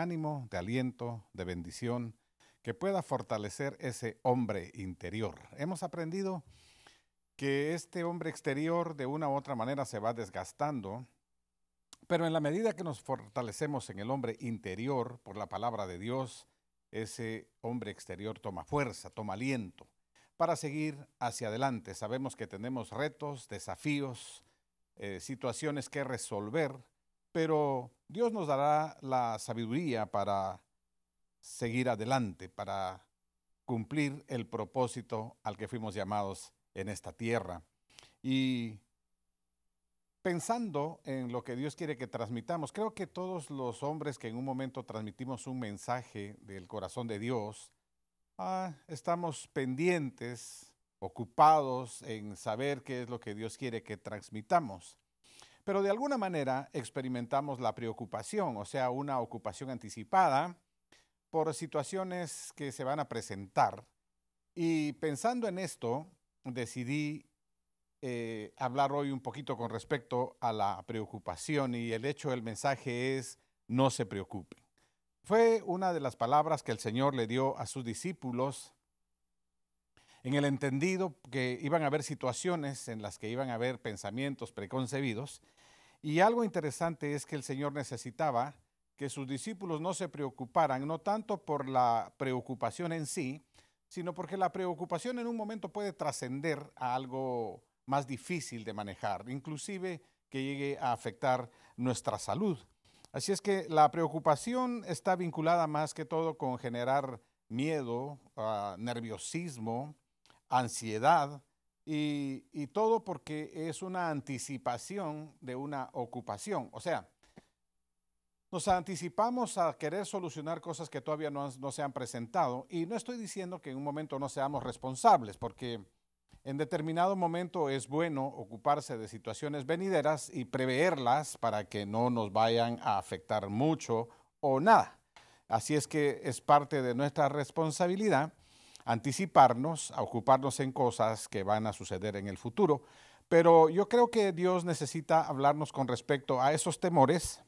ánimo, de aliento, de bendición, que pueda fortalecer ese hombre interior. Hemos aprendido que este hombre exterior de una u otra manera se va desgastando, pero en la medida que nos fortalecemos en el hombre interior por la palabra de Dios, ese hombre exterior toma fuerza, toma aliento para seguir hacia adelante. Sabemos que tenemos retos, desafíos, eh, situaciones que resolver, pero Dios nos dará la sabiduría para seguir adelante, para cumplir el propósito al que fuimos llamados en esta tierra. Y pensando en lo que Dios quiere que transmitamos, creo que todos los hombres que en un momento transmitimos un mensaje del corazón de Dios, ah, estamos pendientes, ocupados en saber qué es lo que Dios quiere que transmitamos. Pero de alguna manera experimentamos la preocupación, o sea, una ocupación anticipada por situaciones que se van a presentar. Y pensando en esto, decidí eh, hablar hoy un poquito con respecto a la preocupación y el hecho del mensaje es no se preocupe. Fue una de las palabras que el Señor le dio a sus discípulos en el entendido que iban a haber situaciones en las que iban a haber pensamientos preconcebidos. Y algo interesante es que el Señor necesitaba que sus discípulos no se preocuparan, no tanto por la preocupación en sí, sino porque la preocupación en un momento puede trascender a algo más difícil de manejar, inclusive que llegue a afectar nuestra salud. Así es que la preocupación está vinculada más que todo con generar miedo, ah, nerviosismo, ansiedad y, todo porque es una anticipación de una ocupación. O sea, nos anticipamos a querer solucionar cosas que todavía no, no, se han presentado y no estoy diciendo que en un momento no seamos responsables, porque en determinado momento es bueno ocuparse de situaciones venideras y preverlas para que no nos vayan a afectar mucho o nada. Así es que es parte de nuestra responsabilidad anticiparnos, a ocuparnos en cosas que van a suceder en el futuro. Pero yo creo que Dios necesita hablarnos con respecto a esos temores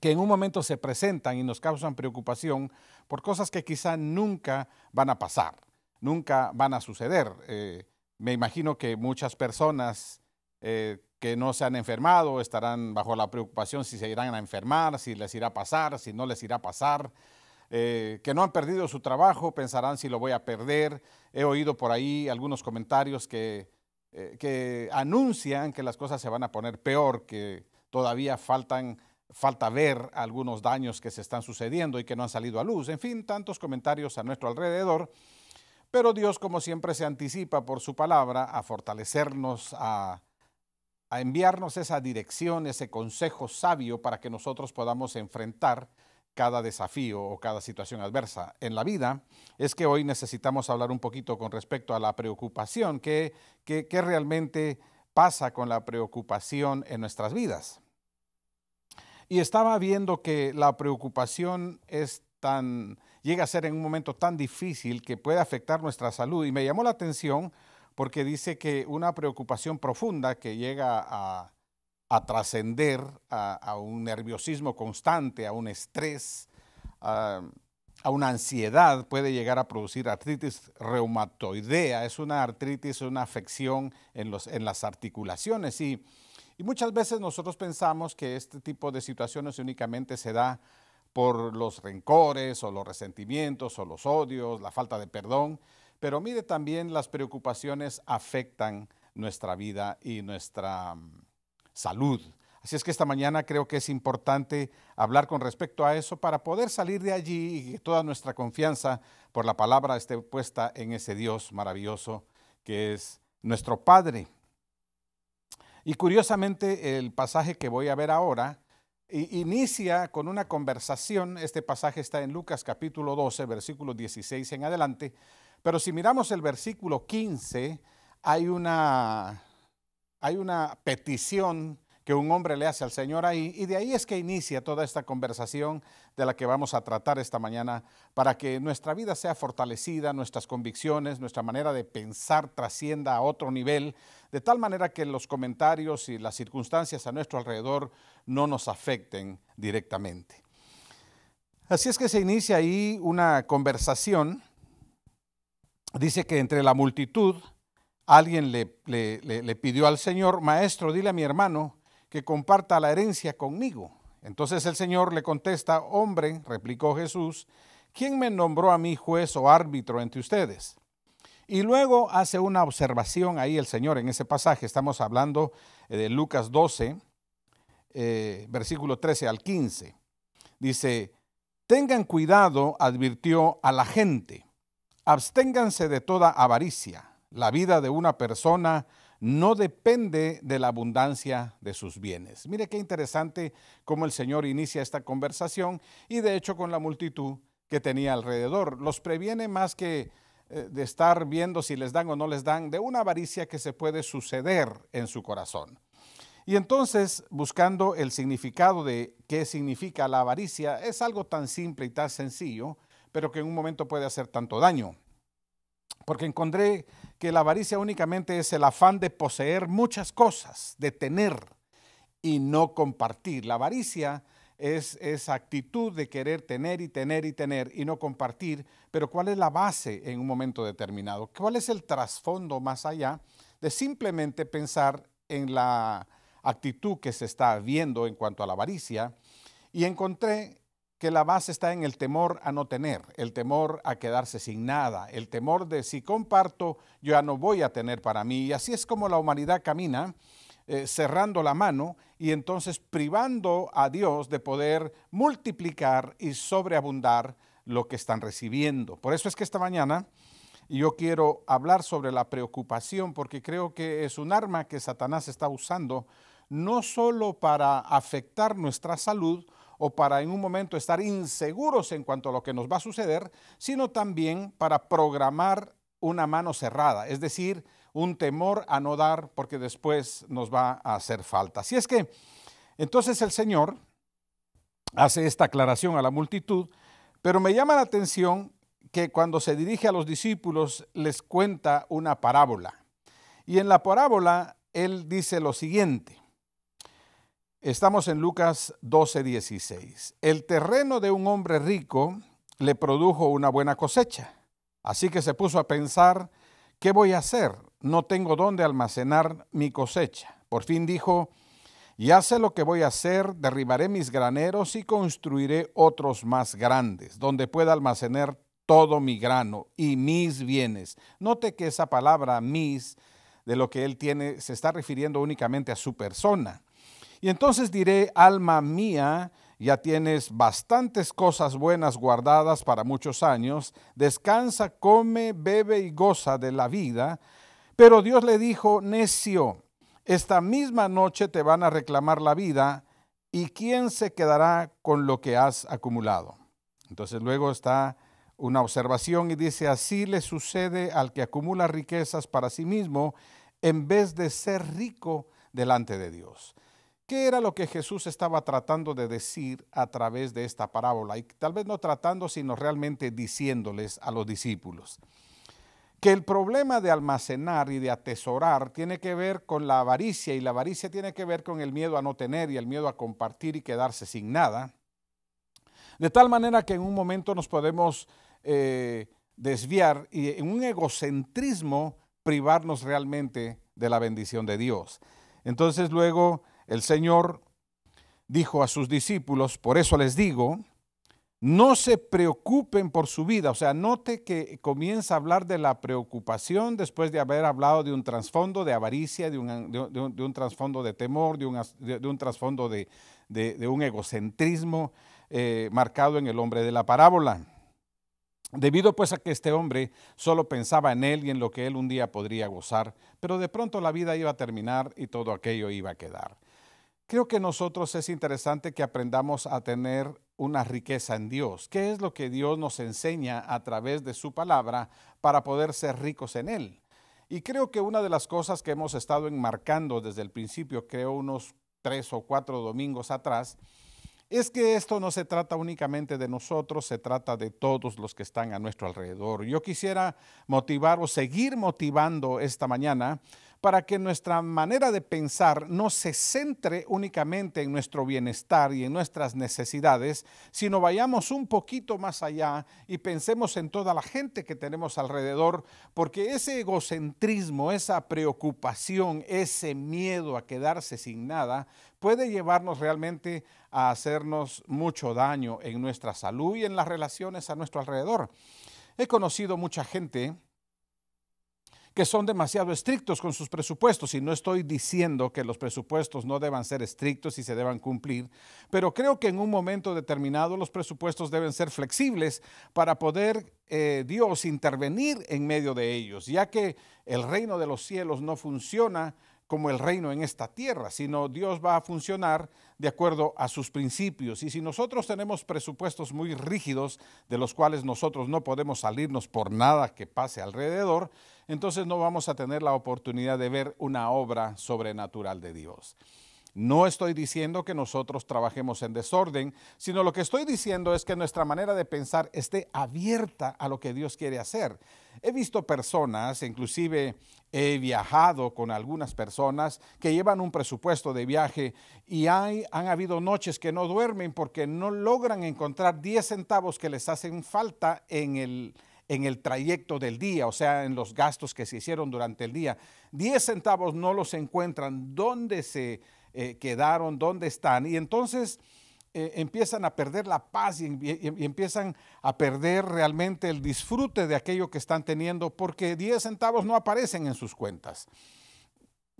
que en un momento se presentan y nos causan preocupación por cosas que quizá nunca van a pasar, nunca van a suceder. Eh, me imagino que muchas personas eh, que no se han enfermado estarán bajo la preocupación si se irán a enfermar, si les irá a pasar, si no les irá a pasar. Eh, que no han perdido su trabajo, pensarán si lo voy a perder. He oído por ahí algunos comentarios que, eh, que anuncian que las cosas se van a poner peor, que todavía faltan, falta ver algunos daños que se están sucediendo y que no han salido a luz. En fin, tantos comentarios a nuestro alrededor. Pero Dios, como siempre, se anticipa por su palabra a fortalecernos, a, a enviarnos esa dirección, ese consejo sabio para que nosotros podamos enfrentar cada desafío o cada situación adversa en la vida, es que hoy necesitamos hablar un poquito con respecto a la preocupación, qué, realmente pasa con la preocupación en nuestras vidas. Y estaba viendo que la preocupación es tan, llega a ser en un momento tan difícil que puede afectar nuestra salud. Y me llamó la atención porque dice que una preocupación profunda que llega a a trascender a, un nerviosismo constante, a un estrés, a, una ansiedad, puede llegar a producir artritis reumatoidea, es una artritis, una afección en, los, en las articulaciones y, y muchas veces nosotros pensamos que este tipo de situaciones únicamente se da por los rencores o los resentimientos o los odios, la falta de perdón, pero mire también las preocupaciones afectan nuestra vida y nuestra salud. Así es que esta mañana creo que es importante hablar con respecto a eso para poder salir de allí y que toda nuestra confianza por la palabra esté puesta en ese Dios maravilloso que es nuestro Padre. Y curiosamente el pasaje que voy a ver ahora inicia con una conversación, este pasaje está en Lucas capítulo 12, versículo 16 en adelante, pero si miramos el versículo 15, hay una hay una petición que un hombre le hace al Señor ahí, y de ahí es que inicia toda esta conversación de la que vamos a tratar esta mañana, para que nuestra vida sea fortalecida, nuestras convicciones, nuestra manera de pensar trascienda a otro nivel, de tal manera que los comentarios y las circunstancias a nuestro alrededor no nos afecten directamente. Así es que se inicia ahí una conversación, dice que entre la multitud, alguien le, pidió al Señor, maestro, dile a mi hermano que comparta la herencia conmigo. Entonces el Señor le contesta, hombre, replicó Jesús, ¿quién me nombró a mí juez o árbitro entre ustedes? Y luego hace una observación ahí el Señor en ese pasaje, estamos hablando eh, de Lucas 12, eh, versículo 13 al 15. Dice, tengan cuidado, advirtió a la gente, absténganse de toda avaricia la vida de una persona no depende de la abundancia de sus bienes. Mire qué interesante cómo el Señor inicia esta conversación y de hecho con la multitud que tenía alrededor. Los previene más que eh, de estar viendo si les dan o no les dan, de una avaricia que se puede suceder en su corazón. Y entonces, buscando el significado de qué significa la avaricia, es algo tan simple y tan sencillo, pero que en un momento puede hacer tanto daño porque encontré que la avaricia únicamente es el afán de poseer muchas cosas, de tener y no compartir. La avaricia es esa actitud de querer tener y tener y tener y no compartir, pero ¿cuál es la base en un momento determinado? ¿Cuál es el trasfondo más allá de simplemente pensar en la actitud que se está viendo en cuanto a la avaricia? Y encontré que la base está en el temor a no tener, el temor a quedarse sin nada, el temor de si comparto yo ya no voy a tener para mí. Y así es como la humanidad camina eh, cerrando la mano y entonces privando a Dios de poder multiplicar y sobreabundar lo que están recibiendo. Por eso es que esta mañana yo quiero hablar sobre la preocupación porque creo que es un arma que Satanás está usando no solo para afectar nuestra salud, o para en un momento estar inseguros en cuanto a lo que nos va a suceder, sino también para programar una mano cerrada, es decir, un temor a no dar porque después nos va a hacer falta. Así es que entonces el Señor hace esta aclaración a la multitud, pero me llama la atención que cuando se dirige a los discípulos les cuenta una parábola. Y en la parábola él dice lo siguiente, Estamos en Lucas 12, 16. El terreno de un hombre rico le produjo una buena cosecha, así que se puso a pensar, ¿qué voy a hacer? No tengo dónde almacenar mi cosecha. Por fin dijo, ya sé lo que voy a hacer, derribaré mis graneros y construiré otros más grandes, donde pueda almacenar todo mi grano y mis bienes. Note que esa palabra mis de lo que él tiene se está refiriendo únicamente a su persona y entonces diré, alma mía, ya tienes bastantes cosas buenas guardadas para muchos años, descansa, come, bebe y goza de la vida. Pero Dios le dijo, necio, esta misma noche te van a reclamar la vida y quién se quedará con lo que has acumulado. Entonces luego está una observación y dice, así le sucede al que acumula riquezas para sí mismo en vez de ser rico delante de Dios. ¿Qué era lo que Jesús estaba tratando de decir a través de esta parábola? Y tal vez no tratando, sino realmente diciéndoles a los discípulos que el problema de almacenar y de atesorar tiene que ver con la avaricia y la avaricia tiene que ver con el miedo a no tener y el miedo a compartir y quedarse sin nada. De tal manera que en un momento nos podemos eh, desviar y en un egocentrismo privarnos realmente de la bendición de Dios. Entonces luego el Señor dijo a sus discípulos, por eso les digo, no se preocupen por su vida. O sea, note que comienza a hablar de la preocupación después de haber hablado de un trasfondo de avaricia, de un, trasfondo de temor, de un, trasfondo de, un egocentrismo eh, marcado en el hombre de la parábola. Debido pues a que este hombre solo pensaba en él y en lo que él un día podría gozar, pero de pronto la vida iba a terminar y todo aquello iba a quedar. Creo que nosotros es interesante que aprendamos a tener una riqueza en Dios. ¿Qué es lo que Dios nos enseña a través de su palabra para poder ser ricos en Él? Y creo que una de las cosas que hemos estado enmarcando desde el principio, creo unos tres o cuatro domingos atrás, es que esto no se trata únicamente de nosotros, se trata de todos los que están a nuestro alrededor. Yo quisiera motivar o seguir motivando esta mañana para que nuestra manera de pensar no se centre únicamente en nuestro bienestar y en nuestras necesidades, sino vayamos un poquito más allá y pensemos en toda la gente que tenemos alrededor, porque ese egocentrismo, esa preocupación, ese miedo a quedarse sin nada, puede llevarnos realmente a hacernos mucho daño en nuestra salud y en las relaciones a nuestro alrededor. He conocido mucha gente que son demasiado estrictos con sus presupuestos y no estoy diciendo que los presupuestos no deban ser estrictos y se deban cumplir, pero creo que en un momento determinado los presupuestos deben ser flexibles para poder eh, Dios intervenir en medio de ellos, ya que el reino de los cielos no funciona como el reino en esta tierra, sino Dios va a funcionar de acuerdo a sus principios. Y si nosotros tenemos presupuestos muy rígidos, de los cuales nosotros no podemos salirnos por nada que pase alrededor, entonces no vamos a tener la oportunidad de ver una obra sobrenatural de Dios. No estoy diciendo que nosotros trabajemos en desorden, sino lo que estoy diciendo es que nuestra manera de pensar esté abierta a lo que Dios quiere hacer. He visto personas, inclusive he viajado con algunas personas que llevan un presupuesto de viaje y hay, han habido noches que no duermen porque no logran encontrar 10 centavos que les hacen falta en el, en el trayecto del día, o sea, en los gastos que se hicieron durante el día. 10 centavos no los encuentran, dónde se eh, quedaron, dónde están. Y entonces eh, empiezan a perder la paz y, y, empiezan a perder realmente el disfrute de aquello que están teniendo porque 10 centavos no aparecen en sus cuentas.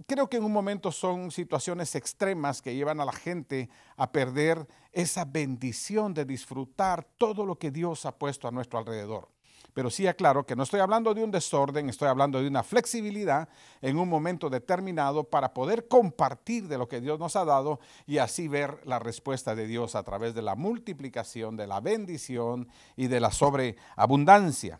Creo que en un momento son situaciones extremas que llevan a la gente a perder esa bendición de disfrutar todo lo que Dios ha puesto a nuestro alrededor. Pero sí aclaro que no estoy hablando de un desorden, estoy hablando de una flexibilidad en un momento determinado para poder compartir de lo que Dios nos ha dado y así ver la respuesta de Dios a través de la multiplicación, de la bendición y de la sobreabundancia.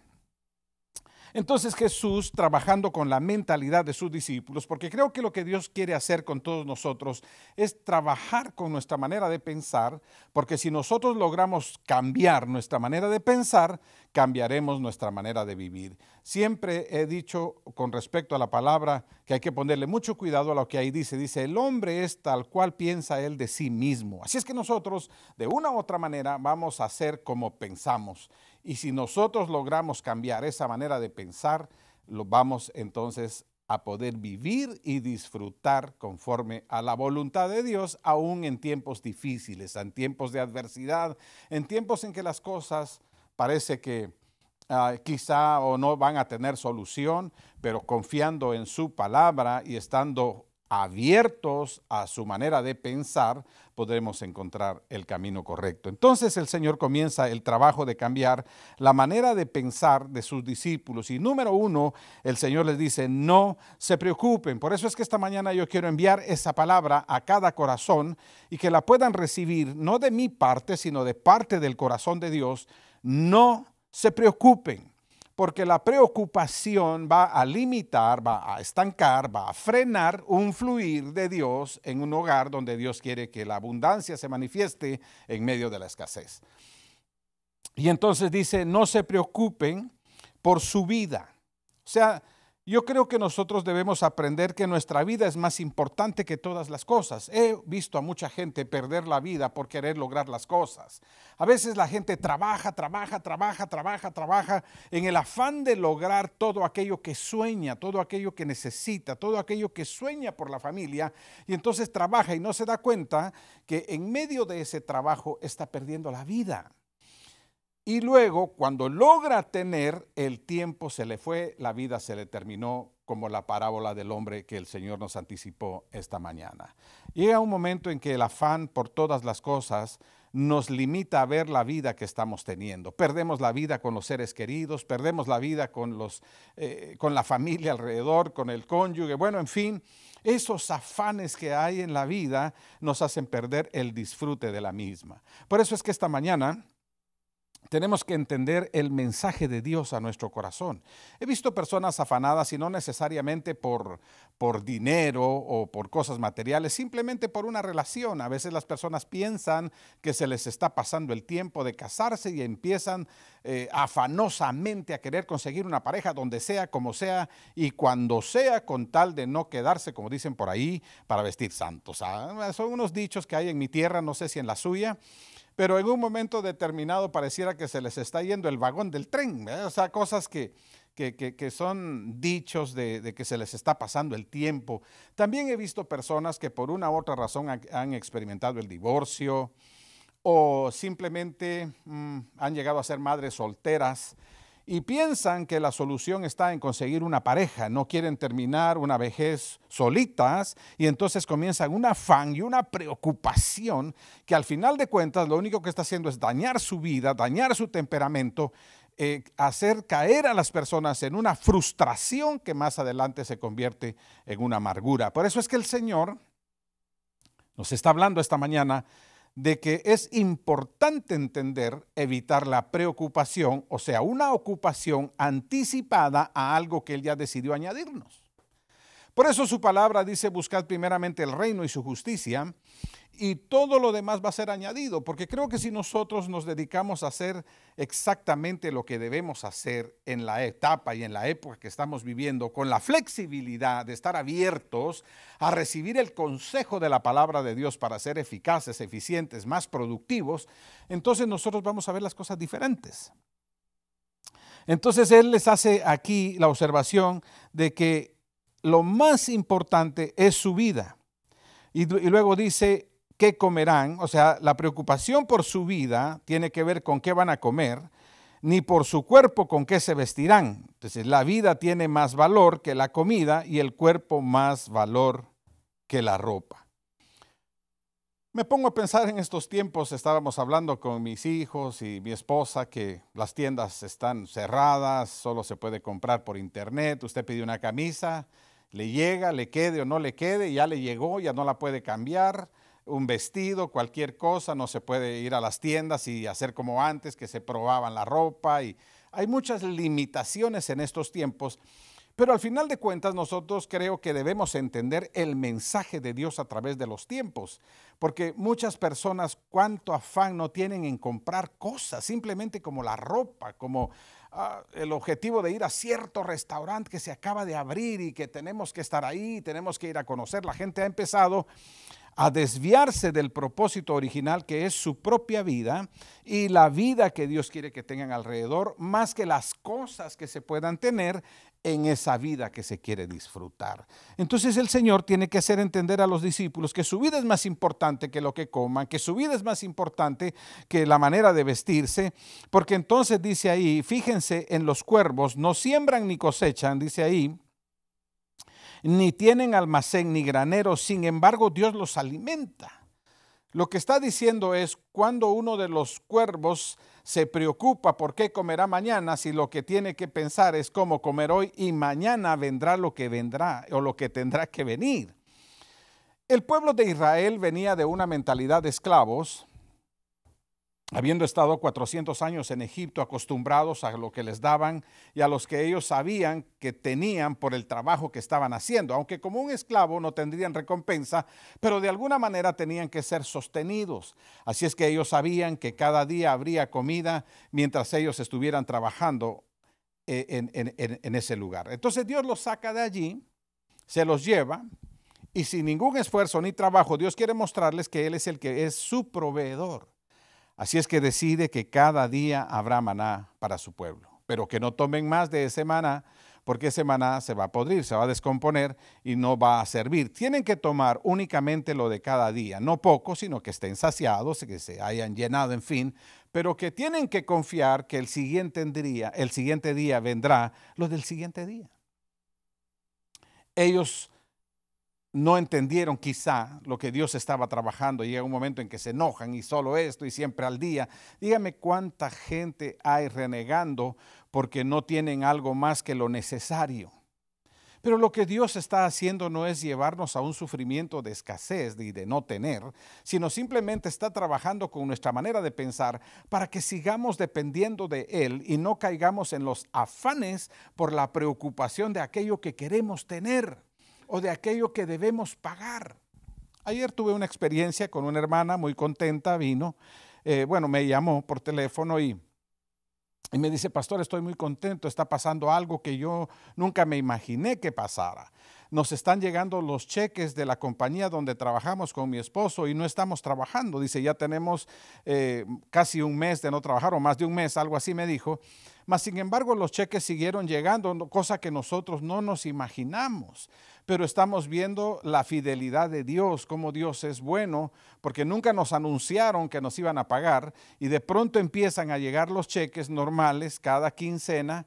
Entonces Jesús, trabajando con la mentalidad de sus discípulos, porque creo que lo que Dios quiere hacer con todos nosotros es trabajar con nuestra manera de pensar, porque si nosotros logramos cambiar nuestra manera de pensar, cambiaremos nuestra manera de vivir. Siempre he dicho con respecto a la palabra que hay que ponerle mucho cuidado a lo que ahí dice. Dice, el hombre es tal cual piensa él de sí mismo. Así es que nosotros, de una u otra manera, vamos a ser como pensamos. Y si nosotros logramos cambiar esa manera de pensar, lo vamos entonces a poder vivir y disfrutar conforme a la voluntad de Dios, aún en tiempos difíciles, en tiempos de adversidad, en tiempos en que las cosas parece que ah, quizá o no van a tener solución, pero confiando en su palabra y estando abiertos a su manera de pensar, podremos encontrar el camino correcto. Entonces el Señor comienza el trabajo de cambiar la manera de pensar de sus discípulos. Y número uno, el Señor les dice, no se preocupen. Por eso es que esta mañana yo quiero enviar esa palabra a cada corazón y que la puedan recibir, no de mi parte, sino de parte del corazón de Dios no se preocupen, porque la preocupación va a limitar, va a estancar, va a frenar un fluir de Dios en un hogar donde Dios quiere que la abundancia se manifieste en medio de la escasez. Y entonces dice, no se preocupen por su vida. O sea, yo creo que nosotros debemos aprender que nuestra vida es más importante que todas las cosas. He visto a mucha gente perder la vida por querer lograr las cosas. A veces la gente trabaja, trabaja, trabaja, trabaja, trabaja en el afán de lograr todo aquello que sueña, todo aquello que necesita, todo aquello que sueña por la familia. Y entonces trabaja y no se da cuenta que en medio de ese trabajo está perdiendo la vida. Y luego, cuando logra tener, el tiempo se le fue, la vida se le terminó, como la parábola del hombre que el Señor nos anticipó esta mañana. Llega un momento en que el afán por todas las cosas nos limita a ver la vida que estamos teniendo. Perdemos la vida con los seres queridos, perdemos la vida con, los, eh, con la familia alrededor, con el cónyuge, bueno, en fin, esos afanes que hay en la vida nos hacen perder el disfrute de la misma. Por eso es que esta mañana tenemos que entender el mensaje de Dios a nuestro corazón. He visto personas afanadas y no necesariamente por, por dinero o por cosas materiales, simplemente por una relación. A veces las personas piensan que se les está pasando el tiempo de casarse y empiezan eh, afanosamente a querer conseguir una pareja donde sea, como sea y cuando sea, con tal de no quedarse, como dicen por ahí, para vestir santos. Ah, son unos dichos que hay en mi tierra, no sé si en la suya pero en un momento determinado pareciera que se les está yendo el vagón del tren, o sea, cosas que, que, que, son dichos de, que se les está pasando el tiempo. También he visto personas que por una u otra razón han, experimentado el divorcio o simplemente mm, han llegado a ser madres solteras y piensan que la solución está en conseguir una pareja, no quieren terminar una vejez solitas y entonces comienzan un afán y una preocupación que al final de cuentas lo único que está haciendo es dañar su vida, dañar su temperamento, eh, hacer caer a las personas en una frustración que más adelante se convierte en una amargura. Por eso es que el Señor nos está hablando esta mañana de que es importante entender evitar la preocupación, o sea, una ocupación anticipada a algo que él ya decidió añadirnos. Por eso su palabra dice, buscad primeramente el reino y su justicia, y todo lo demás va a ser añadido, porque creo que si nosotros nos dedicamos a hacer exactamente lo que debemos hacer en la etapa y en la época que estamos viviendo, con la flexibilidad de estar abiertos a recibir el consejo de la palabra de Dios para ser eficaces, eficientes, más productivos, entonces nosotros vamos a ver las cosas diferentes. Entonces Él les hace aquí la observación de que lo más importante es su vida. Y, luego dice, ¿qué comerán? O sea, la preocupación por su vida tiene que ver con qué van a comer, ni por su cuerpo con qué se vestirán. Entonces, la vida tiene más valor que la comida y el cuerpo más valor que la ropa. Me pongo a pensar en estos tiempos, estábamos hablando con mis hijos y mi esposa que las tiendas están cerradas, solo se puede comprar por internet, usted pide una camisa, le llega, le quede o no le quede, ya le llegó, ya no la puede cambiar, un vestido, cualquier cosa, no se puede ir a las tiendas y hacer como antes, que se probaban la ropa y hay muchas limitaciones en estos tiempos. Pero al final de cuentas nosotros creo que debemos entender el mensaje de Dios a través de los tiempos, porque muchas personas cuánto afán no tienen en comprar cosas, simplemente como la ropa, como el objetivo de ir a cierto restaurante que se acaba de abrir y que tenemos que estar ahí, tenemos que ir a conocer. La gente ha empezado a desviarse del propósito original que es su propia vida y la vida que Dios quiere que tengan alrededor, más que las cosas que se puedan tener en esa vida que se quiere disfrutar. Entonces el Señor tiene que hacer entender a los discípulos que su vida es más importante que lo que coman, que su vida es más importante que la manera de vestirse, porque entonces dice ahí, fíjense en los cuervos, no siembran ni cosechan, dice ahí, ni tienen almacén ni granero, sin embargo Dios los alimenta. Lo que está diciendo es cuando uno de los cuervos se preocupa por qué comerá mañana si lo que tiene que pensar es cómo comer hoy y mañana vendrá lo que vendrá o lo que tendrá que venir. El pueblo de Israel venía de una mentalidad de esclavos habiendo estado 400 años en Egipto acostumbrados a lo que les daban y a los que ellos sabían que tenían por el trabajo que estaban haciendo, aunque como un esclavo no tendrían recompensa, pero de alguna manera tenían que ser sostenidos. Así es que ellos sabían que cada día habría comida mientras ellos estuvieran trabajando eh, en, ese lugar. Entonces Dios los saca de allí, se los lleva. Y sin ningún esfuerzo ni trabajo, Dios quiere mostrarles que Él es el que es su proveedor. Así es que decide que cada día habrá maná para su pueblo, pero que no tomen más de ese maná, porque ese maná se va a podrir, se va a descomponer y no va a servir. Tienen que tomar únicamente lo de cada día, no poco, sino que estén saciados, que se hayan llenado, en fin, pero que tienen que confiar que el siguiente día, el siguiente día vendrá lo del siguiente día. Ellos no entendieron quizá lo que Dios estaba trabajando. Llega un momento en que se enojan y solo esto y siempre al día. Dígame cuánta gente hay renegando porque no tienen algo más que lo necesario. Pero lo que Dios está haciendo no es llevarnos a un sufrimiento de escasez y de no tener, sino simplemente está trabajando con nuestra manera de pensar para que sigamos dependiendo de Él y no caigamos en los afanes por la preocupación de aquello que queremos tener o de aquello que debemos pagar. Ayer tuve una experiencia con una hermana muy contenta, vino, eh, bueno, me llamó por teléfono y, y me dice, pastor, estoy muy contento, está pasando algo que yo nunca me imaginé que pasara. Nos están llegando los cheques de la compañía donde trabajamos con mi esposo y no estamos trabajando. Dice, ya tenemos eh, casi un mes de no trabajar o más de un mes, algo así me dijo. Mas, sin embargo, los cheques siguieron llegando, cosa que nosotros no nos imaginamos pero estamos viendo la fidelidad de Dios, cómo Dios es bueno, porque nunca nos anunciaron que nos iban a pagar y de pronto empiezan a llegar los cheques normales cada quincena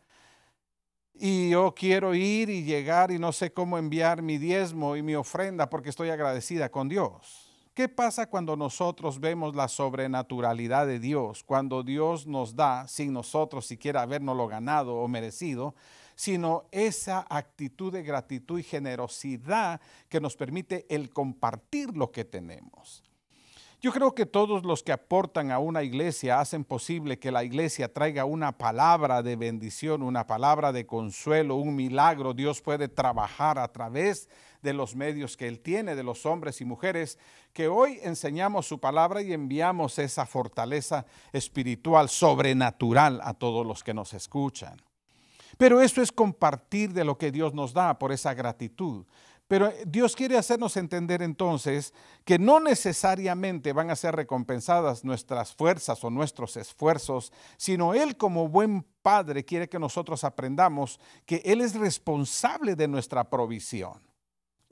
y yo quiero ir y llegar y no sé cómo enviar mi diezmo y mi ofrenda porque estoy agradecida con Dios. ¿Qué pasa cuando nosotros vemos la sobrenaturalidad de Dios, cuando Dios nos da sin nosotros siquiera habernoslo ganado o merecido? sino esa actitud de gratitud y generosidad que nos permite el compartir lo que tenemos. Yo creo que todos los que aportan a una iglesia hacen posible que la iglesia traiga una palabra de bendición, una palabra de consuelo, un milagro. Dios puede trabajar a través de los medios que Él tiene, de los hombres y mujeres, que hoy enseñamos su palabra y enviamos esa fortaleza espiritual, sobrenatural a todos los que nos escuchan. Pero eso es compartir de lo que Dios nos da por esa gratitud. Pero eh, Dios quiere hacernos entender entonces que no necesariamente van a ser recompensadas nuestras fuerzas o nuestros esfuerzos, sino Él como buen Padre quiere que nosotros aprendamos que Él es responsable de nuestra provisión.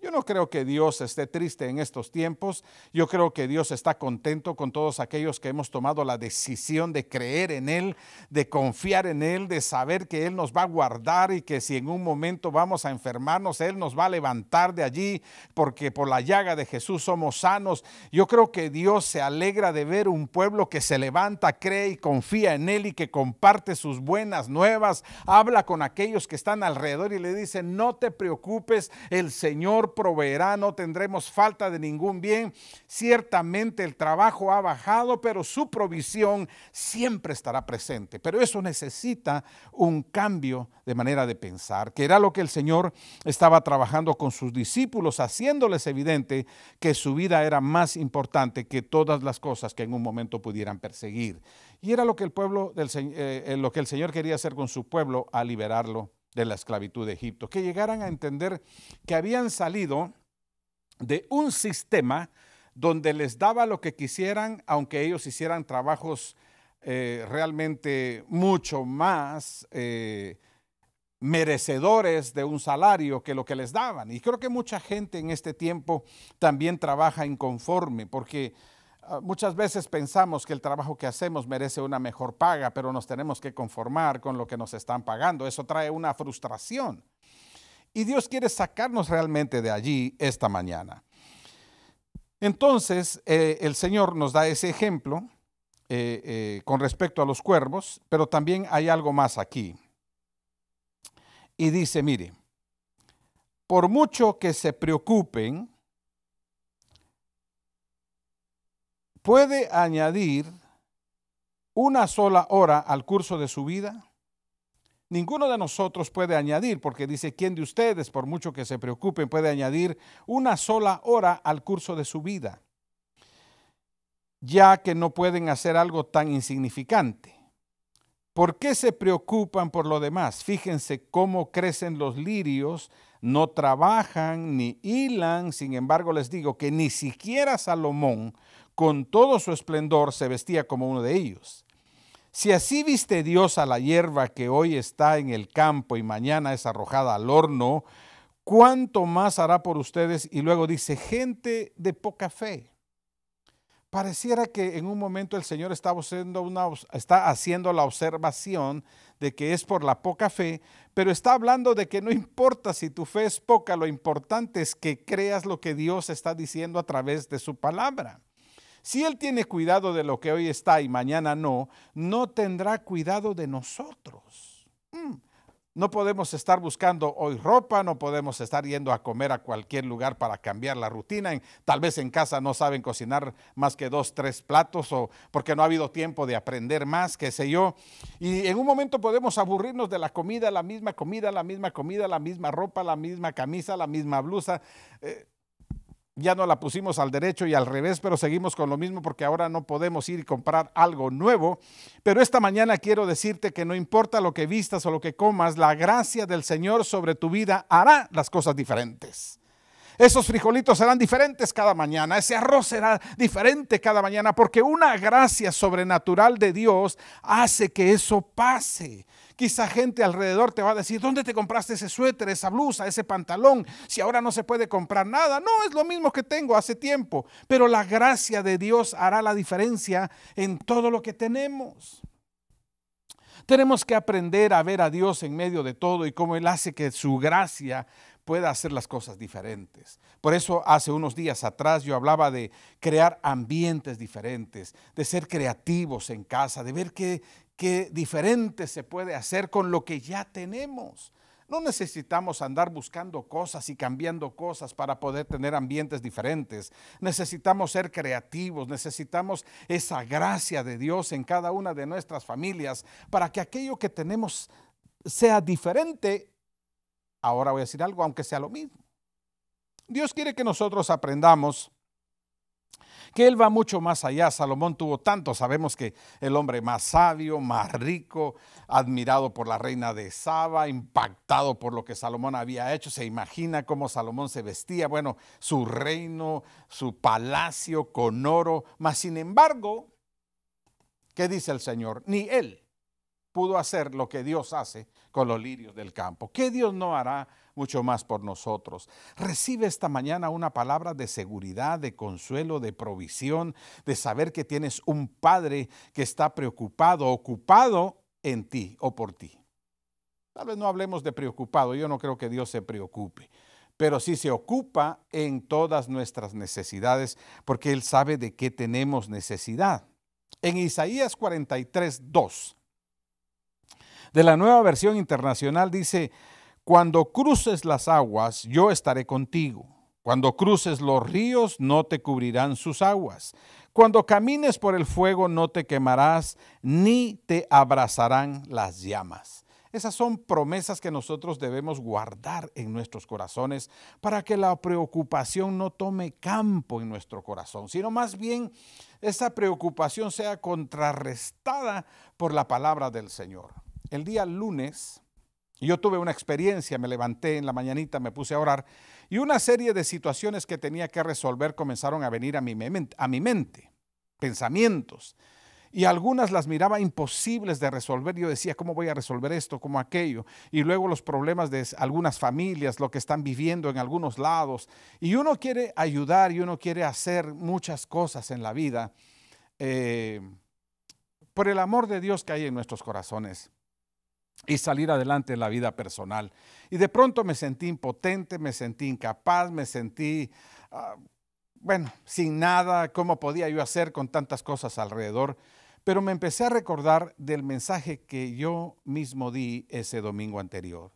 Yo no creo que Dios esté triste en estos tiempos. Yo creo que Dios está contento con todos aquellos que hemos tomado la decisión de creer en Él, de confiar en Él, de saber que Él nos va a guardar y que si en un momento vamos a enfermarnos, Él nos va a levantar de allí porque por la llaga de Jesús somos sanos. Yo creo que Dios se alegra de ver un pueblo que se levanta, cree y confía en Él y que comparte sus buenas nuevas, habla con aquellos que están alrededor y le dice, no te preocupes, el Señor proveerá, no tendremos falta de ningún bien. Ciertamente el trabajo ha bajado, pero su provisión siempre estará presente. Pero eso necesita un cambio de manera de pensar, que era lo que el Señor estaba trabajando con sus discípulos, haciéndoles evidente que su vida era más importante que todas las cosas que en un momento pudieran perseguir. Y era lo que el pueblo del, Señor eh, eh, lo que el Señor quería hacer con su pueblo a liberarlo de la esclavitud de Egipto, que llegaran a entender que habían salido de un sistema donde les daba lo que quisieran, aunque ellos hicieran trabajos eh, realmente mucho más eh, merecedores de un salario que lo que les daban. Y creo que mucha gente en este tiempo también trabaja inconforme, porque Ah, muchas veces pensamos que el trabajo que hacemos merece una mejor paga, pero nos tenemos que conformar con lo que nos están pagando. Eso trae una frustración. Y Dios quiere sacarnos realmente de allí esta mañana. Entonces, eh, el Señor nos da ese ejemplo eh, eh, con respecto a los cuervos, pero también hay algo más aquí. Y dice, mire, por mucho que se preocupen, puede añadir una sola hora al curso de su vida? Ninguno de nosotros puede añadir, porque dice, ¿quién de ustedes, por mucho que se preocupen, puede añadir una sola hora al curso de su vida? Ya que no pueden hacer algo tan insignificante. ¿Por qué se preocupan por lo demás? Fíjense cómo crecen los lirios, no trabajan ni hilan, sin embargo les digo que ni siquiera Salomón con todo su esplendor se vestía como uno de ellos. Si así viste Dios a la hierba que hoy está en el campo y mañana es arrojada al horno, ¿cuánto más hará por ustedes? Y luego dice, gente de poca fe. Pareciera que en un momento el Señor está haciendo, está haciendo la observación de que es por la poca fe, pero está hablando de que no importa si tu fe es poca, lo importante es que creas lo que Dios está diciendo a través de su palabra. Si Él tiene cuidado de lo que hoy está y mañana no, no tendrá cuidado de nosotros. Mm. No podemos estar buscando hoy ropa, no podemos estar yendo a comer a cualquier lugar para cambiar la rutina. tal vez en casa no saben cocinar más que dos, tres platos o porque no ha habido tiempo de aprender más, qué sé yo. Y en un momento podemos aburrirnos de la comida, la misma comida, la misma comida, la misma ropa, la misma camisa, la misma blusa. Eh, ya no la pusimos al derecho y al revés, pero seguimos con lo mismo porque ahora no podemos ir y comprar algo nuevo. Pero esta mañana quiero decirte que no importa lo que vistas o lo que comas, la gracia del Señor sobre tu vida hará las cosas diferentes. Esos frijolitos serán diferentes cada mañana, ese arroz será diferente cada mañana, porque una gracia sobrenatural de Dios hace que eso pase. Quizá gente alrededor te va a decir, ¿dónde te compraste ese suéter, esa blusa, ese pantalón? Si ahora no se puede comprar nada, no, es lo mismo que tengo hace tiempo, pero la gracia de Dios hará la diferencia en todo lo que tenemos. Tenemos que aprender a ver a Dios en medio de todo y cómo Él hace que su gracia pueda hacer las cosas diferentes. Por eso hace unos días atrás yo hablaba de crear ambientes diferentes, de ser creativos en casa, de ver qué, qué diferente se puede hacer con lo que ya tenemos. No necesitamos andar buscando cosas y cambiando cosas para poder tener ambientes diferentes. Necesitamos ser creativos, necesitamos esa gracia de Dios en cada una de nuestras familias para que aquello que tenemos sea diferente Ahora voy a decir algo, aunque sea lo mismo. Dios quiere que nosotros aprendamos que Él va mucho más allá. Salomón tuvo tanto, sabemos que el hombre más sabio, más rico, admirado por la reina de Saba, impactado por lo que Salomón había hecho, se imagina cómo Salomón se vestía, bueno, su reino, su palacio con oro, mas sin embargo, ¿qué dice el Señor? Ni Él pudo hacer lo que Dios hace con los lirios del campo. ¿Qué Dios no hará mucho más por nosotros? Recibe esta mañana una palabra de seguridad, de consuelo, de provisión, de saber que tienes un Padre que está preocupado, ocupado en ti o por ti. Tal vez no hablemos de preocupado, yo no creo que Dios se preocupe, pero sí se ocupa en todas nuestras necesidades porque Él sabe de qué tenemos necesidad. En Isaías 43, 2 de la nueva versión internacional dice, cuando cruces las aguas, yo estaré contigo. Cuando cruces los ríos, no te cubrirán sus aguas. Cuando camines por el fuego, no te quemarás, ni te abrazarán las llamas. Esas son promesas que nosotros debemos guardar en nuestros corazones para que la preocupación no tome campo en nuestro corazón, sino más bien esa preocupación sea contrarrestada por la palabra del Señor el día lunes, yo tuve una experiencia, me levanté en la mañanita, me puse a orar y una serie de situaciones que tenía que resolver comenzaron a venir a mi, mente, pensamientos. Y algunas las miraba imposibles de resolver. Yo decía, ¿cómo voy a resolver esto? ¿Cómo aquello? Y luego los problemas de algunas familias, lo que están viviendo en algunos lados. Y uno quiere ayudar y uno quiere hacer muchas cosas en la vida. Eh, por el amor de Dios que hay en nuestros corazones y salir adelante en la vida personal. Y de pronto me sentí impotente, me sentí incapaz, me sentí, ah, bueno, sin nada, cómo podía yo hacer con tantas cosas alrededor. Pero me empecé a recordar del mensaje que yo mismo di ese domingo anterior.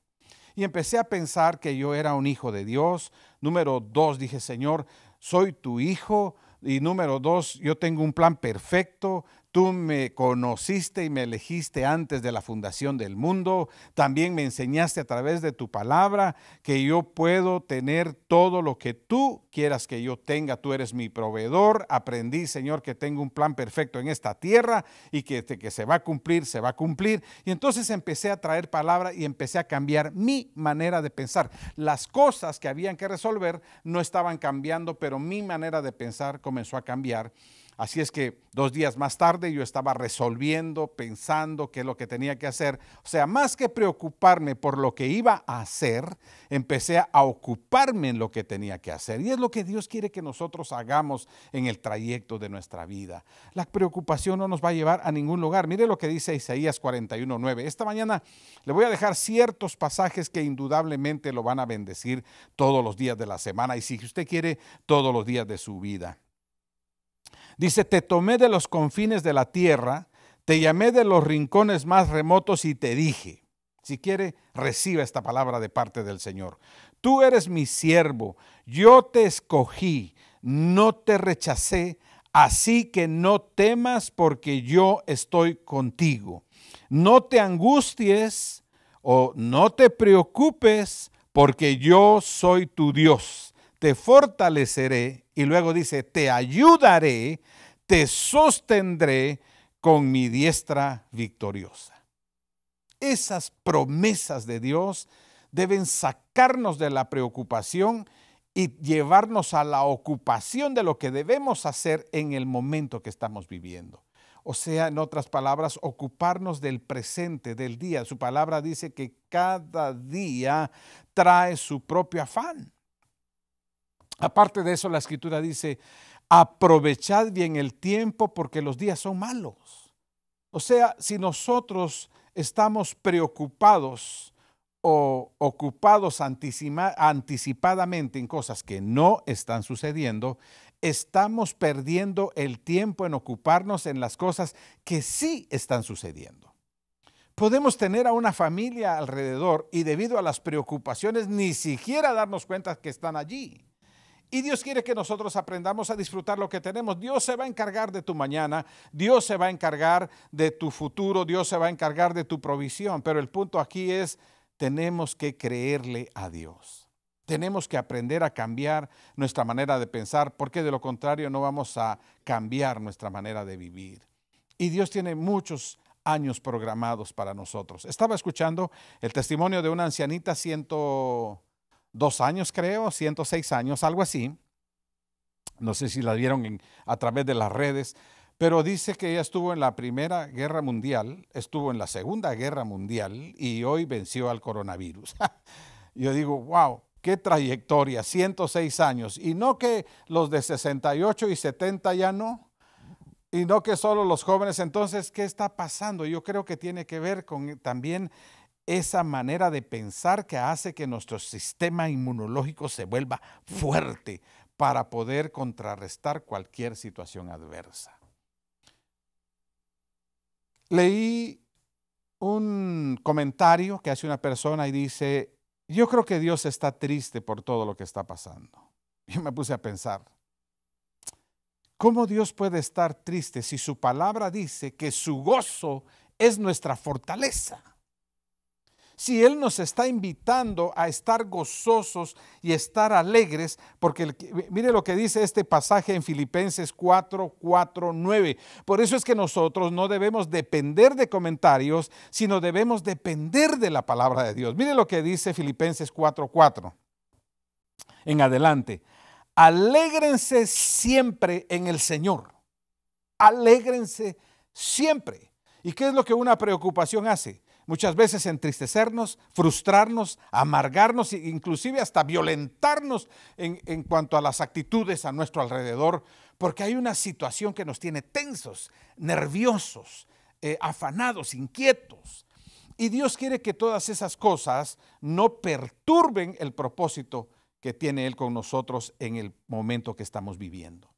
Y empecé a pensar que yo era un hijo de Dios. Número dos, dije, Señor, soy tu hijo. Y número dos, yo tengo un plan perfecto Tú me conociste y me elegiste antes de la fundación del mundo. También me enseñaste a través de tu palabra que yo puedo tener todo lo que tú quieras que yo tenga. Tú eres mi proveedor. Aprendí, Señor, que tengo un plan perfecto en esta tierra y que, este, que se va a cumplir, se va a cumplir. Y entonces empecé a traer palabra y empecé a cambiar mi manera de pensar. Las cosas que habían que resolver no estaban cambiando, pero mi manera de pensar comenzó a cambiar. Así es que dos días más tarde yo estaba resolviendo, pensando qué es lo que tenía que hacer. O sea, más que preocuparme por lo que iba a hacer, empecé a ocuparme en lo que tenía que hacer. Y es lo que Dios quiere que nosotros hagamos en el trayecto de nuestra vida. La preocupación no nos va a llevar a ningún lugar. Mire lo que dice Isaías 41.9. Esta mañana le voy a dejar ciertos pasajes que indudablemente lo van a bendecir todos los días de la semana y si usted quiere, todos los días de su vida. Dice, te tomé de los confines de la tierra, te llamé de los rincones más remotos y te dije, si quiere, reciba esta palabra de parte del Señor. Tú eres mi siervo, yo te escogí, no te rechacé, así que no temas porque yo estoy contigo. No te angusties o no te preocupes porque yo soy tu Dios te fortaleceré y luego dice, te ayudaré, te sostendré con mi diestra victoriosa. Esas promesas de Dios deben sacarnos de la preocupación y llevarnos a la ocupación de lo que debemos hacer en el momento que estamos viviendo. O sea, en otras palabras, ocuparnos del presente, del día. Su palabra dice que cada día trae su propio afán. Aparte de eso, la escritura dice, aprovechad bien el tiempo porque los días son malos. O sea, si nosotros estamos preocupados o ocupados anticipadamente en cosas que no están sucediendo, estamos perdiendo el tiempo en ocuparnos en las cosas que sí están sucediendo. Podemos tener a una familia alrededor y debido a las preocupaciones ni siquiera darnos cuenta que están allí. Y Dios quiere que nosotros aprendamos a disfrutar lo que tenemos. Dios se va a encargar de tu mañana, Dios se va a encargar de tu futuro, Dios se va a encargar de tu provisión. Pero el punto aquí es, tenemos que creerle a Dios. Tenemos que aprender a cambiar nuestra manera de pensar, porque de lo contrario no vamos a cambiar nuestra manera de vivir. Y Dios tiene muchos años programados para nosotros. Estaba escuchando el testimonio de una ancianita, ciento dos años, creo, 106 años, algo así. No sé si la vieron a través de las redes, pero dice que ella estuvo en la Primera Guerra Mundial, estuvo en la Segunda Guerra Mundial y hoy venció al coronavirus. Yo digo, wow, qué trayectoria, 106 años. Y no que los de 68 y 70 ya no, y no que solo los jóvenes. Entonces, ¿qué está pasando? Yo creo que tiene que ver con también esa manera de pensar que hace que nuestro sistema inmunológico se vuelva fuerte para poder contrarrestar cualquier situación adversa. Leí un comentario que hace una persona y dice, yo creo que Dios está triste por todo lo que está pasando. Yo me puse a pensar, ¿cómo Dios puede estar triste si su palabra dice que su gozo es nuestra fortaleza? si Él nos está invitando a estar gozosos y estar alegres, porque mire lo que dice este pasaje en Filipenses 4, 4, 9. Por eso es que nosotros no debemos depender de comentarios, sino debemos depender de la palabra de Dios. Mire lo que dice Filipenses 4, 4. En adelante, alégrense siempre en el Señor. Alégrense siempre. ¿Y qué es lo que una preocupación hace? Muchas veces entristecernos, frustrarnos, amargarnos e inclusive hasta violentarnos en, cuanto a las actitudes a nuestro alrededor, porque hay una situación que nos tiene tensos, nerviosos, eh, afanados, inquietos. Y Dios quiere que todas esas cosas no perturben el propósito que tiene Él con nosotros en el momento que estamos viviendo.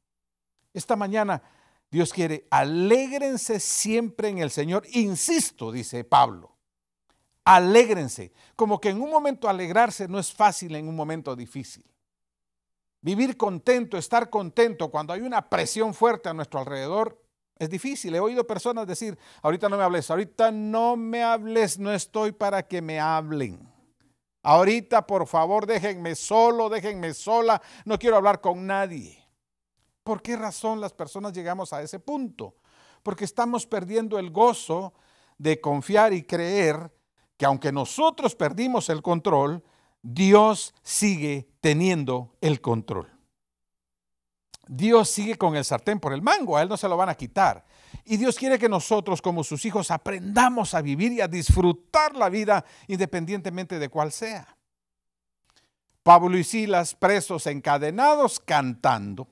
Esta mañana Dios quiere, alégrense siempre en el Señor. Insisto, dice Pablo, Alégrense. Como que en un momento alegrarse no es fácil en un momento difícil. Vivir contento, estar contento cuando hay una presión fuerte a nuestro alrededor es difícil. He oído personas decir, ahorita no me hables, ahorita no me hables, no estoy para que me hablen. Ahorita, por favor, déjenme solo, déjenme sola, no quiero hablar con nadie. ¿Por qué razón las personas llegamos a ese punto? Porque estamos perdiendo el gozo de confiar y creer que aunque nosotros perdimos el control, Dios sigue teniendo el control. Dios sigue con el sartén por el mango, a Él no se lo van a quitar. Y Dios quiere que nosotros como sus hijos aprendamos a vivir y a disfrutar la vida independientemente de cuál sea. Pablo y Silas presos, encadenados, cantando.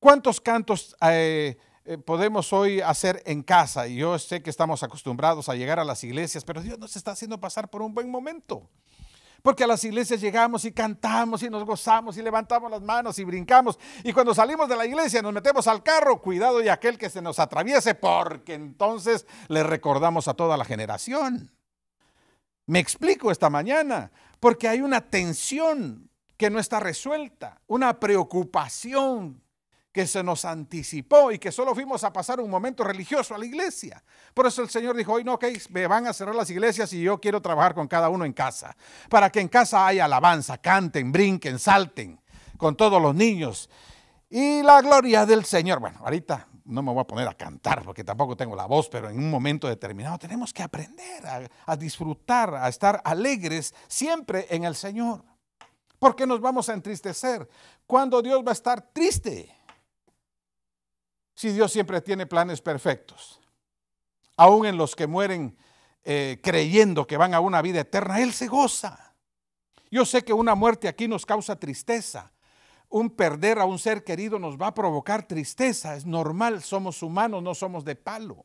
¿Cuántos cantos eh, eh, podemos hoy hacer en casa. Y yo sé que estamos acostumbrados a llegar a las iglesias, pero Dios nos está haciendo pasar por un buen momento. Porque a las iglesias llegamos y cantamos y nos gozamos y levantamos las manos y brincamos. Y cuando salimos de la iglesia nos metemos al carro, cuidado de aquel que se nos atraviese, porque entonces le recordamos a toda la generación. Me explico esta mañana, porque hay una tensión que no está resuelta, una preocupación que se nos anticipó y que solo fuimos a pasar un momento religioso a la iglesia. Por eso el Señor dijo, hoy no, que me van a cerrar las iglesias y yo quiero trabajar con cada uno en casa, para que en casa haya alabanza, canten, brinquen, salten con todos los niños. Y la gloria del Señor, bueno, ahorita no me voy a poner a cantar porque tampoco tengo la voz, pero en un momento determinado tenemos que aprender a, a disfrutar, a estar alegres siempre en el Señor. Porque nos vamos a entristecer cuando Dios va a estar triste si Dios siempre tiene planes perfectos, aún en los que mueren eh, creyendo que van a una vida eterna, Él se goza. Yo sé que una muerte aquí nos causa tristeza. Un perder a un ser querido nos va a provocar tristeza. Es normal, somos humanos, no somos de palo.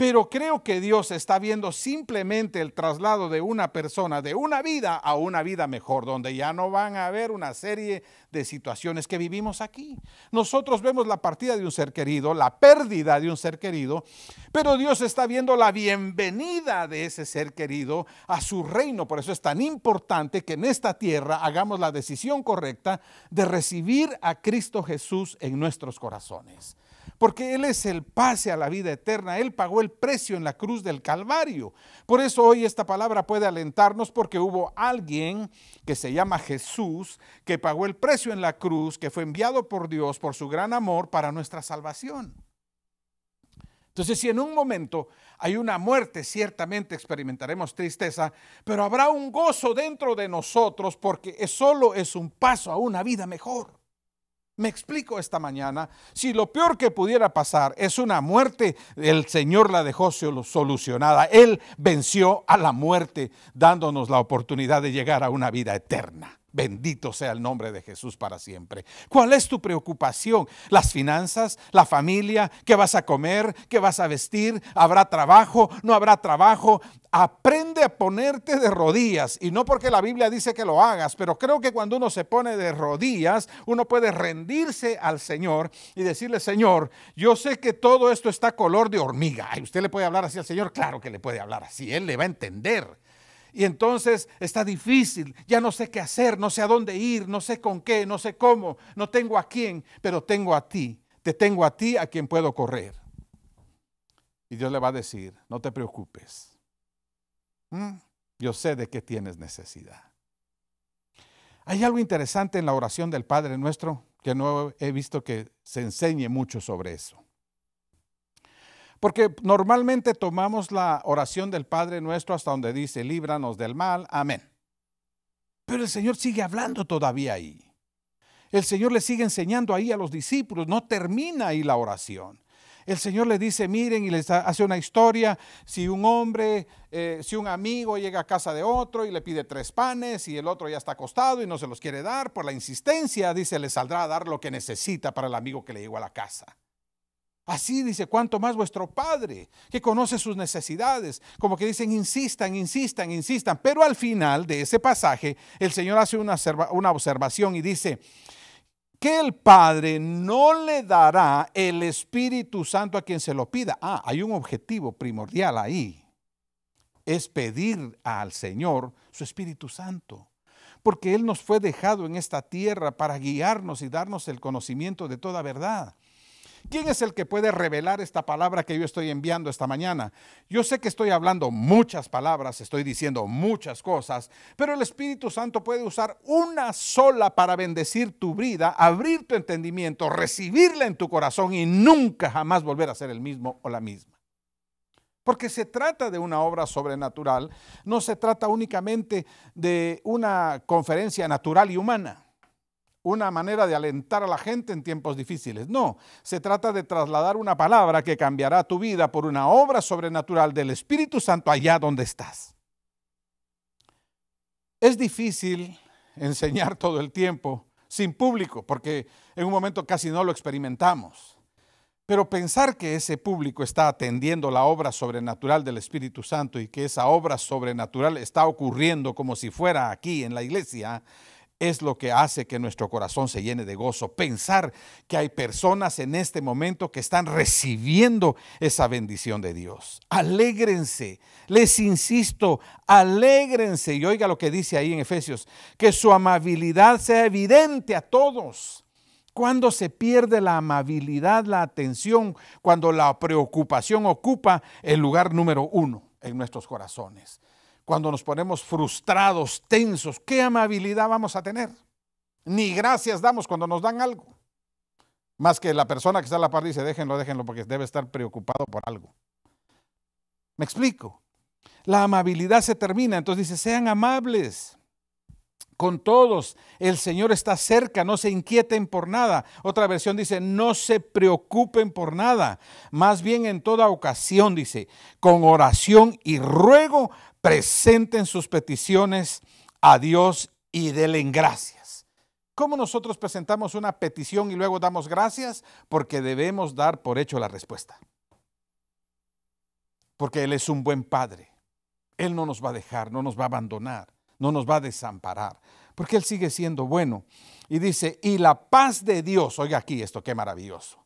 Pero creo que Dios está viendo simplemente el traslado de una persona de una vida a una vida mejor, donde ya no van a haber una serie de situaciones que vivimos aquí. Nosotros vemos la partida de un ser querido, la pérdida de un ser querido, pero Dios está viendo la bienvenida de ese ser querido a su reino. Por eso es tan importante que en esta tierra hagamos la decisión correcta de recibir a Cristo Jesús en nuestros corazones porque Él es el pase a la vida eterna. Él pagó el precio en la cruz del Calvario. Por eso hoy esta palabra puede alentarnos porque hubo alguien que se llama Jesús, que pagó el precio en la cruz, que fue enviado por Dios por su gran amor para nuestra salvación. Entonces, si en un momento hay una muerte, ciertamente experimentaremos tristeza, pero habrá un gozo dentro de nosotros porque solo es un paso a una vida mejor. Me explico esta mañana, si lo peor que pudiera pasar es una muerte, el Señor la dejó solucionada. Él venció a la muerte, dándonos la oportunidad de llegar a una vida eterna. Bendito sea el nombre de Jesús para siempre. ¿Cuál es tu preocupación? ¿Las finanzas? ¿La familia? ¿Qué vas a comer? ¿Qué vas a vestir? ¿Habrá trabajo? ¿No habrá trabajo? Aprende a ponerte de rodillas. Y no porque la Biblia dice que lo hagas, pero creo que cuando uno se pone de rodillas, uno puede rendirse al Señor y decirle, Señor, yo sé que todo esto está color de hormiga. ¿Y usted le puede hablar así al Señor? Claro que le puede hablar así. Él le va a entender. Y entonces está difícil, ya no sé qué hacer, no sé a dónde ir, no sé con qué, no sé cómo, no tengo a quién, pero tengo a ti, te tengo a ti a quien puedo correr. Y Dios le va a decir, no te preocupes, mm, yo sé de qué tienes necesidad. Hay algo interesante en la oración del Padre nuestro que no he visto que se enseñe mucho sobre eso. Porque normalmente tomamos la oración del Padre nuestro hasta donde dice, líbranos del mal, amén. Pero el Señor sigue hablando todavía ahí. El Señor le sigue enseñando ahí a los discípulos, no termina ahí la oración. El Señor le dice, miren, y les hace una historia, si un hombre, eh, si un amigo llega a casa de otro y le pide tres panes y el otro ya está acostado y no se los quiere dar, por la insistencia, dice, le saldrá a dar lo que necesita para el amigo que le llegó a la casa. Así dice, cuanto más vuestro Padre, que conoce sus necesidades, como que dicen, insistan, insistan, insistan. Pero al final de ese pasaje, el Señor hace una, una observación y dice, que el Padre no le dará el Espíritu Santo a quien se lo pida. Ah, hay un objetivo primordial ahí. Es pedir al Señor su Espíritu Santo. Porque Él nos fue dejado en esta tierra para guiarnos y darnos el conocimiento de toda verdad. ¿Quién es el que puede revelar esta palabra que yo estoy enviando esta mañana? Yo sé que estoy hablando muchas palabras, estoy diciendo muchas cosas, pero el Espíritu Santo puede usar una sola para bendecir tu vida, abrir tu entendimiento, recibirla en tu corazón y nunca jamás volver a ser el mismo o la misma. Porque se trata de una obra sobrenatural, no se trata únicamente de una conferencia natural y humana una manera de alentar a la gente en tiempos difíciles. No, se trata de trasladar una palabra que cambiará tu vida por una obra sobrenatural del Espíritu Santo allá donde estás. Es difícil enseñar todo el tiempo sin público, porque en un momento casi no lo experimentamos. Pero pensar que ese público está atendiendo la obra sobrenatural del Espíritu Santo y que esa obra sobrenatural está ocurriendo como si fuera aquí en la iglesia es lo que hace que nuestro corazón se llene de gozo. Pensar que hay personas en este momento que están recibiendo esa bendición de Dios. Alégrense, les insisto, alégrense. Y oiga lo que dice ahí en Efesios, que su amabilidad sea evidente a todos. Cuando se pierde la amabilidad, la atención, cuando la preocupación ocupa el lugar número uno en nuestros corazones cuando nos ponemos frustrados, tensos, ¿qué amabilidad vamos a tener? Ni gracias damos cuando nos dan algo. Más que la persona que está a la par dice, déjenlo, déjenlo, porque debe estar preocupado por algo. Me explico. La amabilidad se termina, entonces dice, sean amables con todos. El Señor está cerca, no se inquieten por nada. Otra versión dice, no se preocupen por nada. Más bien en toda ocasión, dice, con oración y ruego, presenten sus peticiones a Dios y denle gracias. ¿Cómo nosotros presentamos una petición y luego damos gracias? Porque debemos dar por hecho la respuesta. Porque Él es un buen Padre. Él no nos va a dejar, no nos va a abandonar no nos va a desamparar, porque Él sigue siendo bueno. Y dice, y la paz de Dios, oiga aquí esto, qué maravilloso.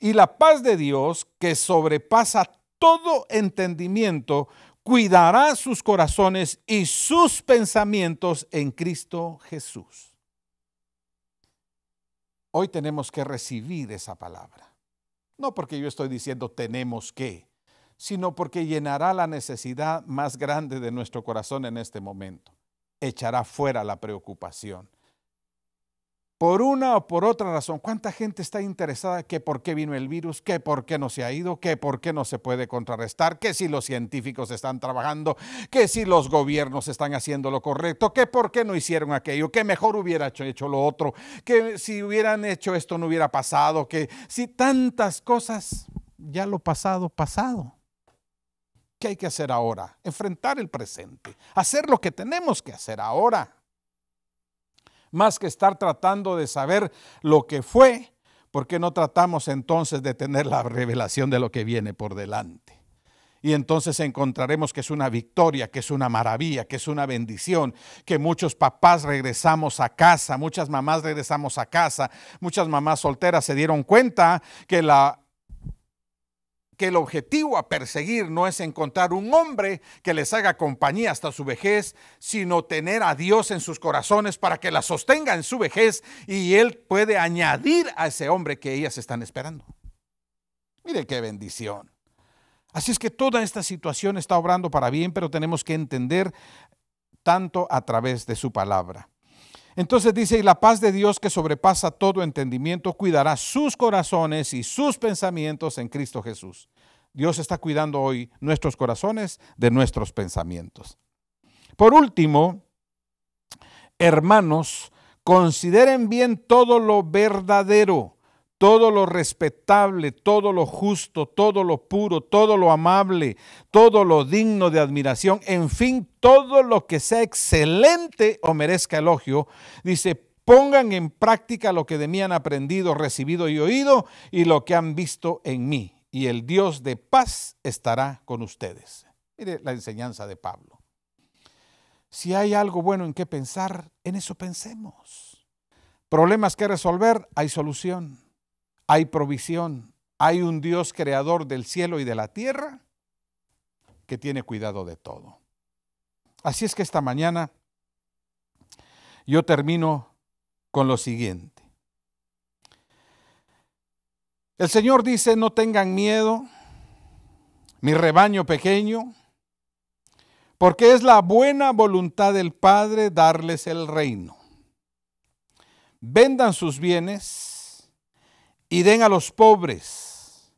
Y la paz de Dios que sobrepasa todo entendimiento, cuidará sus corazones y sus pensamientos en Cristo Jesús. Hoy tenemos que recibir esa palabra. No porque yo estoy diciendo tenemos que sino porque llenará la necesidad más grande de nuestro corazón en este momento. Echará fuera la preocupación. Por una o por otra razón, ¿cuánta gente está interesada que por qué vino el virus, que por qué no se ha ido, que por qué no se puede contrarrestar, que si los científicos están trabajando, que si los gobiernos están haciendo lo correcto, que por qué no hicieron aquello, que mejor hubiera hecho, lo otro, que si hubieran hecho esto no hubiera pasado, que si tantas cosas, ya lo pasado, pasado hay que hacer ahora? Enfrentar el presente, hacer lo que tenemos que hacer ahora. Más que estar tratando de saber lo que fue, ¿por qué no tratamos entonces de tener la revelación de lo que viene por delante? y entonces encontraremos que es una victoria, que es una maravilla, que es una bendición, que muchos papás regresamos a casa, muchas mamás regresamos a casa, muchas mamás solteras se dieron cuenta que la que el objetivo a perseguir no es encontrar un hombre que les haga compañía hasta su vejez, sino tener a Dios en sus corazones para que la sostenga en su vejez y Él puede añadir a ese hombre que ellas están esperando. Mire qué bendición. Así es que toda esta situación está obrando para bien, pero tenemos que entender tanto a través de su palabra. Entonces dice, y la paz de Dios que sobrepasa todo entendimiento cuidará sus corazones y sus pensamientos en Cristo Jesús. Dios está cuidando hoy nuestros corazones de nuestros pensamientos. Por último, hermanos, consideren bien todo lo verdadero todo lo respetable, todo lo justo, todo lo puro, todo lo amable, todo lo digno de admiración, en fin, todo lo que sea excelente o merezca elogio, dice, pongan en práctica lo que de mí han aprendido, recibido y oído y lo que han visto en mí, y el Dios de paz estará con ustedes. Mire la enseñanza de Pablo. Si hay algo bueno en qué pensar, en eso pensemos. Problemas que resolver, hay solución hay provisión, hay un Dios creador del cielo y de la tierra que tiene cuidado de todo. Así es que esta mañana yo termino con lo siguiente. El Señor dice, no tengan miedo, mi rebaño pequeño, porque es la buena voluntad del Padre darles el reino. Vendan sus bienes y den a los pobres.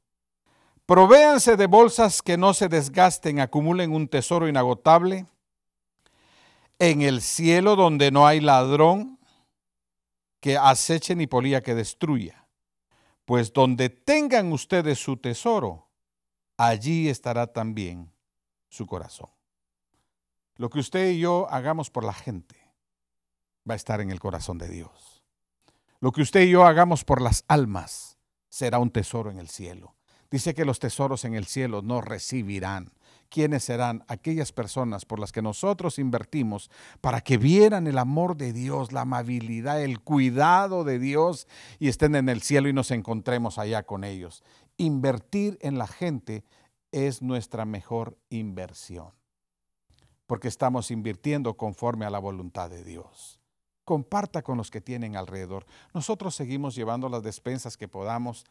Provéanse de bolsas que no se desgasten, acumulen un tesoro inagotable en el cielo donde no hay ladrón que aceche ni polía que destruya. Pues donde tengan ustedes su tesoro, allí estará también su corazón. Lo que usted y yo hagamos por la gente va a estar en el corazón de Dios. Lo que usted y yo hagamos por las almas será un tesoro en el cielo. Dice que los tesoros en el cielo no recibirán. ¿Quiénes serán aquellas personas por las que nosotros invertimos para que vieran el amor de Dios, la amabilidad, el cuidado de Dios y estén en el cielo y nos encontremos allá con ellos? Invertir en la gente es nuestra mejor inversión, porque estamos invirtiendo conforme a la voluntad de Dios comparta con los que tienen alrededor. Nosotros seguimos llevando las despensas que podamos,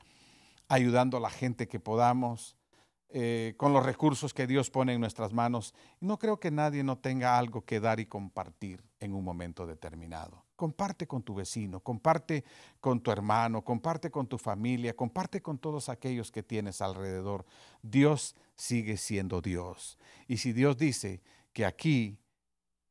ayudando a la gente que podamos, eh, con los recursos que Dios pone en nuestras manos. No creo que nadie no tenga algo que dar y compartir en un momento determinado. Comparte con tu vecino, comparte con tu hermano, comparte con tu familia, comparte con todos aquellos que tienes alrededor. Dios sigue siendo Dios. Y si Dios dice que aquí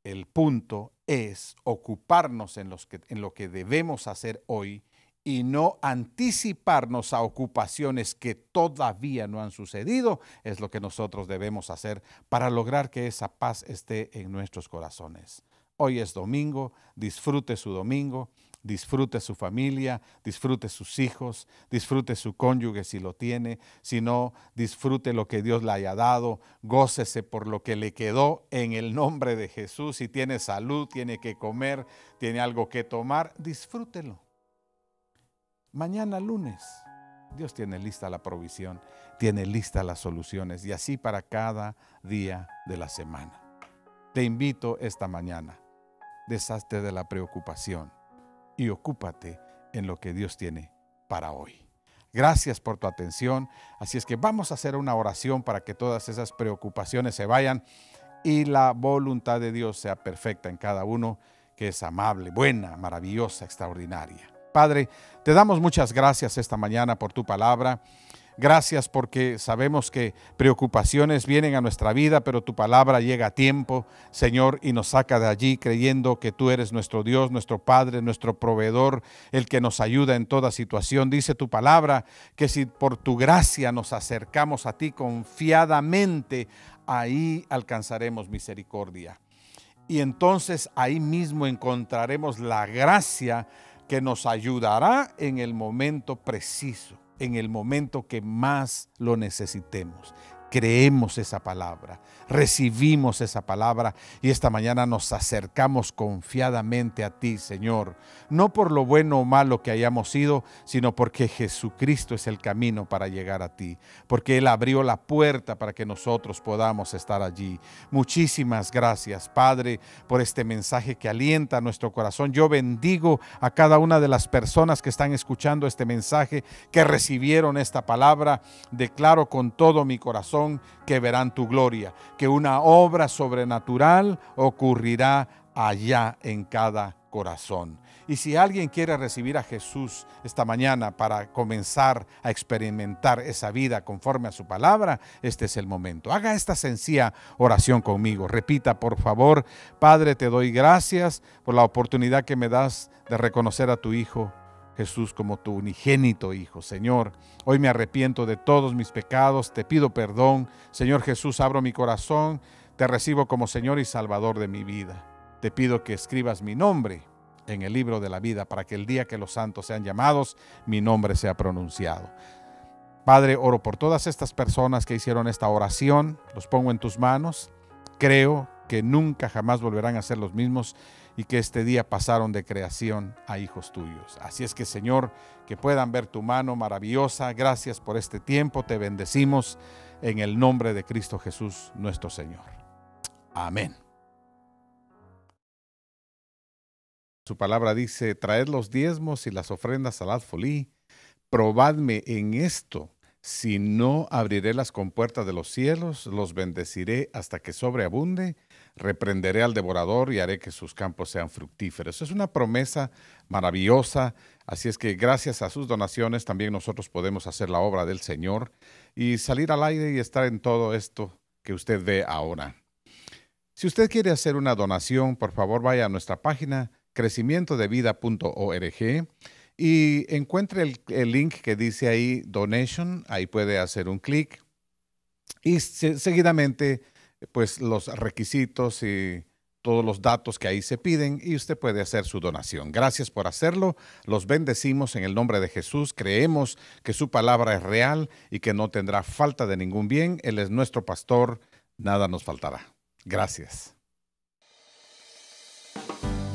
el punto es ocuparnos en, lo que debemos hacer hoy y no anticiparnos a ocupaciones que todavía no han sucedido, es lo que nosotros debemos hacer para lograr que esa paz esté en nuestros corazones. Hoy es domingo, disfrute su domingo, disfrute su familia, disfrute sus hijos, disfrute su cónyuge si lo tiene, si no, disfrute lo que Dios le haya dado, gócese por lo que le quedó en el nombre de Jesús. Si tiene salud, tiene que comer, tiene algo que tomar, disfrútelo. Mañana lunes, Dios tiene lista la provisión, tiene lista las soluciones y así para cada día de la semana. Te invito esta mañana, deshazte de la preocupación y ocúpate en lo que Dios tiene para hoy. Gracias por tu atención. Así es que vamos a hacer una oración para que todas esas preocupaciones se vayan y la voluntad de Dios sea perfecta en cada uno, que es amable, buena, maravillosa, extraordinaria. Padre, te damos muchas gracias esta mañana por tu palabra. Gracias porque sabemos que preocupaciones vienen a nuestra vida, pero tu palabra llega a tiempo, Señor, y nos saca de allí creyendo que tú eres nuestro Dios, nuestro Padre, nuestro proveedor, el que nos ayuda en toda situación. Dice tu palabra que si por tu gracia nos acercamos a ti confiadamente, ahí alcanzaremos misericordia. Y entonces ahí mismo encontraremos la gracia que nos ayudará en el momento preciso en el momento que más lo necesitemos creemos esa palabra, recibimos esa palabra y esta mañana nos acercamos confiadamente a ti, Señor, no por lo bueno o malo que hayamos sido, sino porque Jesucristo es el camino para llegar a ti, porque Él abrió la puerta para que nosotros podamos estar allí. Muchísimas gracias, Padre, por este mensaje que alienta nuestro corazón. Yo bendigo a cada una de las personas que están escuchando este mensaje, que recibieron esta palabra. Declaro con todo mi corazón que verán tu gloria, que una obra sobrenatural ocurrirá allá en cada corazón. Y si alguien quiere recibir a Jesús esta mañana para comenzar a experimentar esa vida conforme a su palabra, este es el momento. Haga esta sencilla oración conmigo. Repita, por favor, Padre, te doy gracias por la oportunidad que me das de reconocer a tu Hijo Jesús como tu unigénito Hijo. Señor, hoy me arrepiento de todos mis pecados, te pido perdón. Señor Jesús, abro mi corazón, te recibo como Señor y Salvador de mi vida. Te pido que escribas mi nombre en el libro de la vida para que el día que los santos sean llamados, mi nombre sea pronunciado. Padre, oro por todas estas personas que hicieron esta oración, los pongo en tus manos, creo que nunca jamás volverán a ser los mismos y que este día pasaron de creación a hijos tuyos. Así es que Señor, que puedan ver tu mano maravillosa. Gracias por este tiempo. Te bendecimos en el nombre de Cristo Jesús nuestro Señor. Amén. Su palabra dice, traed los diezmos y las ofrendas al alfolí. Probadme en esto, si no abriré las compuertas de los cielos, los bendeciré hasta que sobreabunde reprenderé al devorador y haré que sus campos sean fructíferos. Es una promesa maravillosa, así es que gracias a sus donaciones también nosotros podemos hacer la obra del Señor y salir al aire y estar en todo esto que usted ve ahora. Si usted quiere hacer una donación, por favor vaya a nuestra página crecimientodevida.org y encuentre el, link que dice ahí Donation, ahí puede hacer un clic y seguidamente pues los requisitos y todos los datos que ahí se piden y usted puede hacer su donación. Gracias por hacerlo. Los bendecimos en el nombre de Jesús. Creemos que su palabra es real y que no tendrá falta de ningún bien. Él es nuestro pastor. Nada nos faltará. Gracias.